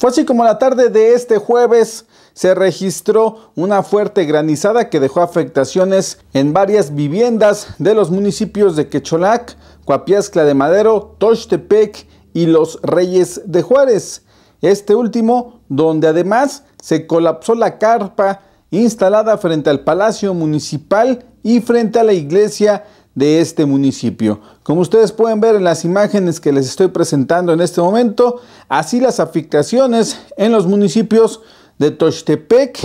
Fue así como la tarde de este jueves se registró una fuerte granizada que dejó afectaciones en varias viviendas de los municipios de Quecholac, Coapiascla de Madero, Tochtepec y Los Reyes de Juárez. Este último, donde además se colapsó la carpa instalada frente al Palacio Municipal y frente a la iglesia de este municipio. Como ustedes pueden ver en las imágenes que les estoy presentando en este momento, así las afectaciones en los municipios de Tochtepec.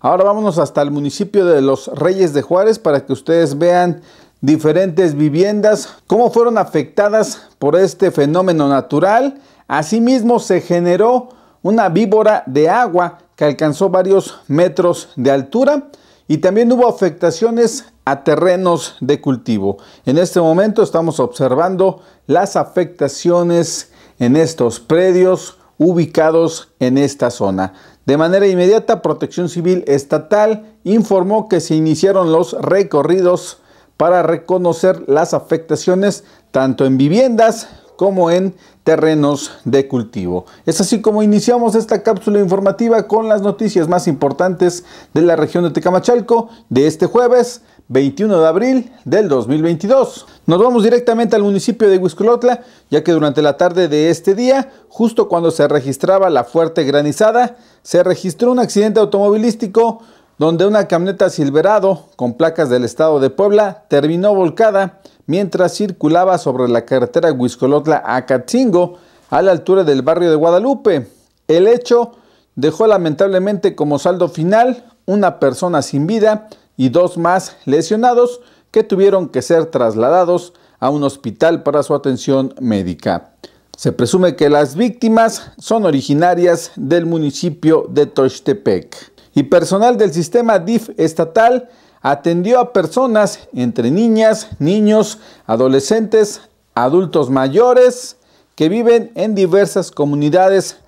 Ahora vámonos hasta el municipio de Los Reyes de Juárez para que ustedes vean diferentes viviendas, cómo fueron afectadas por este fenómeno natural. Asimismo se generó una víbora de agua que alcanzó varios metros de altura y también hubo afectaciones a terrenos de cultivo. En este momento estamos observando las afectaciones en estos predios ubicados en esta zona. De manera inmediata, Protección Civil Estatal informó que se iniciaron los recorridos para reconocer las afectaciones tanto en viviendas como en terrenos de cultivo. Es así como iniciamos esta cápsula informativa con las noticias más importantes de la región de Tecamachalco de este jueves 21 de abril del 2022. Nos vamos directamente al municipio de Huizcolotla, ya que durante la tarde de este día, justo cuando se registraba la fuerte granizada, se registró un accidente automovilístico donde una camioneta Silverado con placas del estado de Puebla terminó volcada mientras circulaba sobre la carretera Huizcolotla a Catzingo, a la altura del barrio de Guadalupe. El hecho dejó lamentablemente como saldo final una persona sin vida, y dos más lesionados que tuvieron que ser trasladados a un hospital para su atención médica. Se presume que las víctimas son originarias del municipio de Tochtepec. Y personal del sistema DIF estatal atendió a personas entre niñas, niños, adolescentes, adultos mayores que viven en diversas comunidades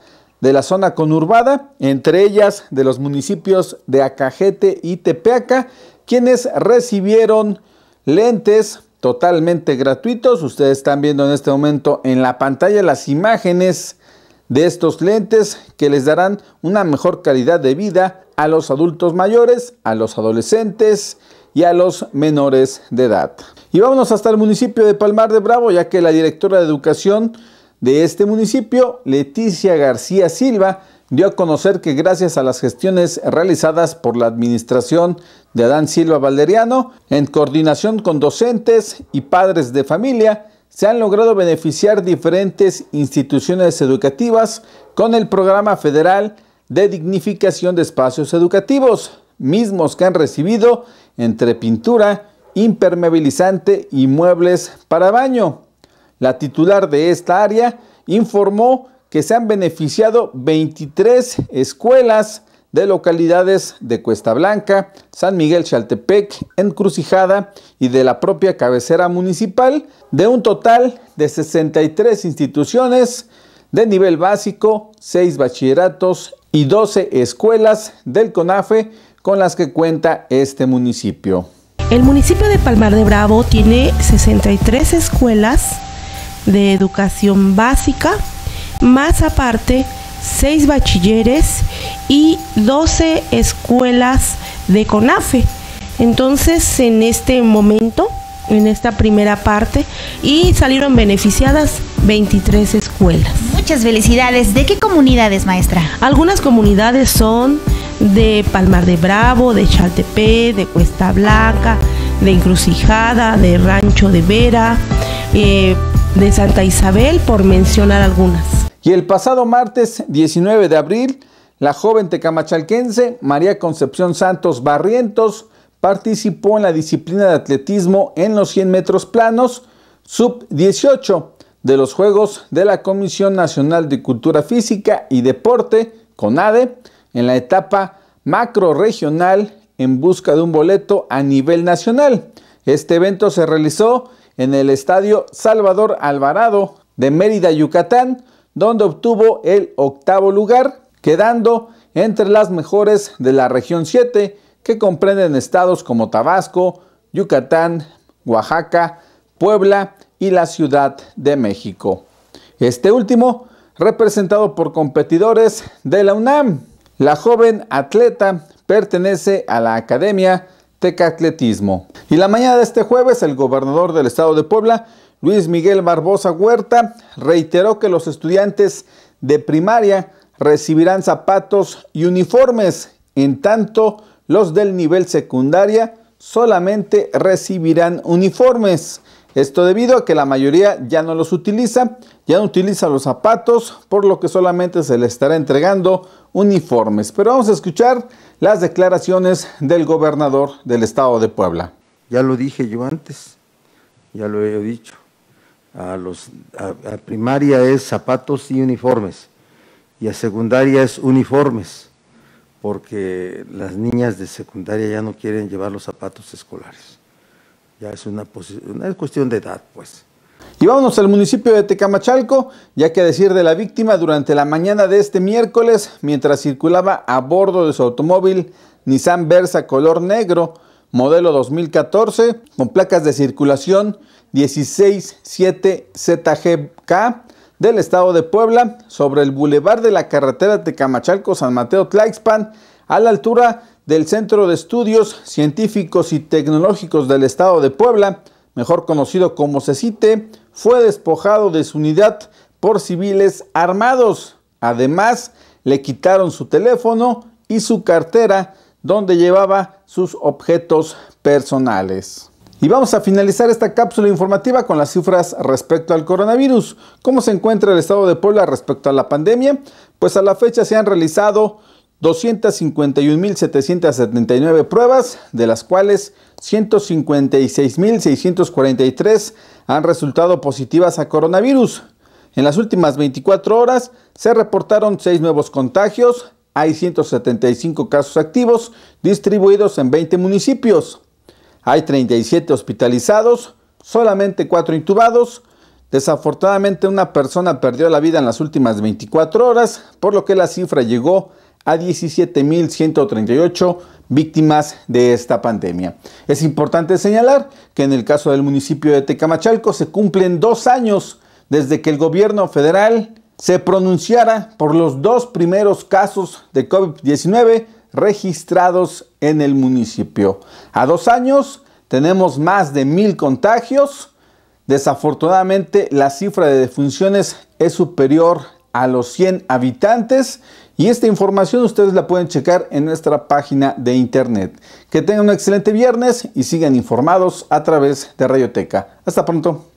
de la zona conurbada, entre ellas de los municipios de Acajete y Tepeaca, quienes recibieron lentes totalmente gratuitos. Ustedes están viendo en este momento en la pantalla las imágenes de estos lentes que les darán una mejor calidad de vida a los adultos mayores, a los adolescentes y a los menores de edad. Y vámonos hasta el municipio de Palmar de Bravo, ya que la directora de educación de este municipio, Leticia García Silva, dio a conocer que gracias a las gestiones realizadas por la administración de Adán Silva Valderiano, en coordinación con docentes y padres de familia, se han logrado beneficiar diferentes instituciones educativas con el programa federal de dignificación de espacios educativos, mismos que han recibido entre pintura, impermeabilizante y muebles para baño. La titular de esta área informó que se han beneficiado 23 escuelas de localidades de Cuesta Blanca, San Miguel Chaltepec, Encrucijada y de la propia cabecera municipal, de un total de 63 instituciones de nivel básico, 6 bachilleratos y 12 escuelas del CONAFE con las que cuenta este municipio. El municipio de Palmar de Bravo tiene 63 escuelas de educación básica, más aparte seis bachilleres y 12 escuelas de CONAFE. Entonces, en este momento, en esta primera parte, y salieron beneficiadas 23 escuelas. Muchas felicidades. ¿De qué comunidades, maestra? Algunas comunidades son de Palmar de Bravo, de Chaltepé, de Cuesta Blanca, de Encrucijada, de Rancho de Vera. Eh, de Santa Isabel, por mencionar algunas. Y el pasado martes 19 de abril, la joven tecamachalquense María Concepción Santos Barrientos participó en la disciplina de atletismo en los 100 metros planos sub-18 de los Juegos de la Comisión Nacional de Cultura Física y Deporte, CONADE, en la etapa regional en busca de un boleto a nivel nacional. Este evento se realizó en el estadio Salvador Alvarado de Mérida, Yucatán, donde obtuvo el octavo lugar, quedando entre las mejores de la región 7, que comprenden estados como Tabasco, Yucatán, Oaxaca, Puebla y la Ciudad de México. Este último representado por competidores de la UNAM. La joven atleta pertenece a la Academia y la mañana de este jueves, el gobernador del estado de Puebla, Luis Miguel Barbosa Huerta, reiteró que los estudiantes de primaria recibirán zapatos y uniformes, en tanto los del nivel secundaria solamente recibirán uniformes. Esto debido a que la mayoría ya no los utiliza, ya no utiliza los zapatos, por lo que solamente se le estará entregando uniformes. Pero vamos a escuchar las declaraciones del gobernador del estado de Puebla. Ya lo dije yo antes, ya lo he dicho. A, a primaria es zapatos y uniformes, y a secundaria es uniformes, porque las niñas de secundaria ya no quieren llevar los zapatos escolares ya es una, cuestión de edad, pues. Y vámonos al municipio de Tecamachalco, ya que decir de la víctima, durante la mañana de este miércoles, mientras circulaba a bordo de su automóvil Nissan Versa color negro, modelo 2014, con placas de circulación 167ZGK del estado de Puebla, sobre el bulevar de la carretera Tecamachalco-San mateo Tlaxpan, a la altura del Centro de Estudios Científicos y Tecnológicos del Estado de Puebla, mejor conocido como CECITE, fue despojado de su unidad por civiles armados. Además, le quitaron su teléfono y su cartera donde llevaba sus objetos personales. Y vamos a finalizar esta cápsula informativa con las cifras respecto al coronavirus. ¿Cómo se encuentra el estado de Puebla respecto a la pandemia? Pues a la fecha se han realizado 251.779 pruebas, de las cuales 156.643 han resultado positivas a coronavirus. En las últimas 24 horas se reportaron 6 nuevos contagios, hay 175 casos activos distribuidos en 20 municipios, hay 37 hospitalizados, solamente 4 intubados, desafortunadamente una persona perdió la vida en las últimas 24 horas, por lo que la cifra llegó a a 17.138 víctimas de esta pandemia. Es importante señalar que en el caso del municipio de Tecamachalco se cumplen dos años desde que el gobierno federal se pronunciara por los dos primeros casos de COVID-19 registrados en el municipio. A dos años tenemos más de mil contagios. Desafortunadamente la cifra de defunciones es superior a los 100 habitantes y esta información ustedes la pueden checar en nuestra página de internet. Que tengan un excelente viernes y sigan informados a través de Radioteca. Hasta pronto.